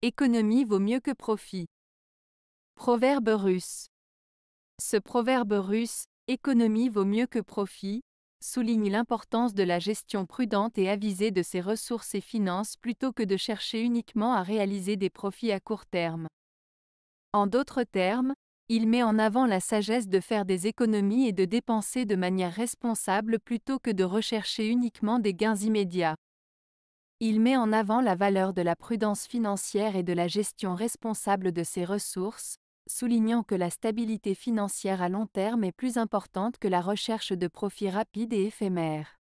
Économie vaut mieux que profit. Proverbe russe. Ce proverbe russe, économie vaut mieux que profit, souligne l'importance de la gestion prudente et avisée de ses ressources et finances plutôt que de chercher uniquement à réaliser des profits à court terme. En d'autres termes, il met en avant la sagesse de faire des économies et de dépenser de manière responsable plutôt que de rechercher uniquement des gains immédiats. Il met en avant la valeur de la prudence financière et de la gestion responsable de ses ressources, soulignant que la stabilité financière à long terme est plus importante que la recherche de profits rapides et éphémères.